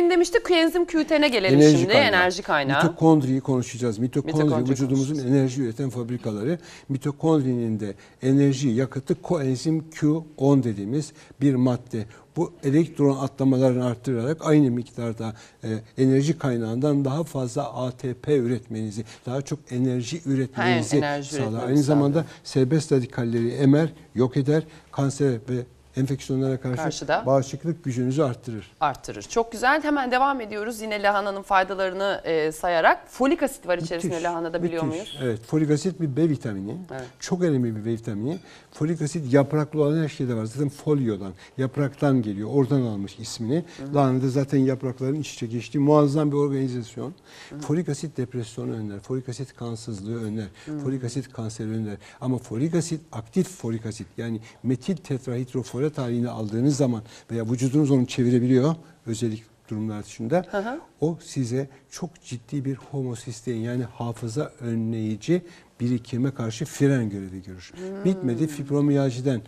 Dopamin demiştik, kenzim Q10'e gelelim enerji şimdi. Kaynağı. Enerji kaynağı. Mitokondriyi konuşacağız. Mitokondri, Mitokondri vücudumuzun enerji üreten fabrikaları. Mitokondrinin de enerji yakıtı koenzim Q10 dediğimiz bir madde bu elektron atlamalarını arttırarak aynı miktarda e, enerji kaynağından daha fazla ATP üretmenizi, daha çok enerji üretmenizi ha, enerji sağlar. Aynı sağlar. zamanda serbest radikalleri emer, yok eder, kanser ve enfeksiyonlara karşı, karşı da bağışıklık gücünüzü arttırır. Arttırır. Çok güzel. Hemen devam ediyoruz. Yine lahananın faydalarını e, sayarak. Folik asit var içerisinde müthiş, lahanada biliyor müthiş. muyuz? Evet. Folik asit bir B vitamini. Evet. Çok önemli bir B vitamini. Folik asit yapraklı olan her şeyde var. Zaten folyodan, yapraktan geliyor. Oradan almış ismini. hı Lahanada zaten yaprakların iç içe geçtiği muazzam bir organizasyon. Hı-hı. Folik asit depresyonu önler. Folik asit kansızlığı önler. Hı-hı. Folik asit kanseri önler. Ama folik asit aktif folik asit yani metil tetrahidrofolik Kore tarihini aldığınız zaman veya vücudunuz onu çevirebiliyor özellik durumlar dışında. Hı hı. O size çok ciddi bir homosistein yani hafıza önleyici birikime karşı fren görevi görür. Hmm. Bitmedi fibromiyajiden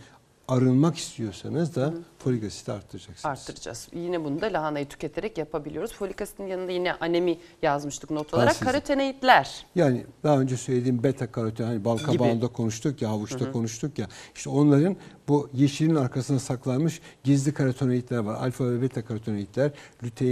arınmak istiyorsanız da Hı. folik asit arttıracaksınız. Arttıracağız. Yine bunu da lahanayı tüketerek yapabiliyoruz. Folik asitin yanında yine anemi yazmıştık not olarak. Karotenoidler. Yani daha önce söylediğim beta karoten hani bal kabağında konuştuk ya, havuçta -hı. konuştuk ya. İşte onların bu yeşilin arkasına saklanmış gizli karotenoidler var. Alfa ve beta karotenoidler, lütein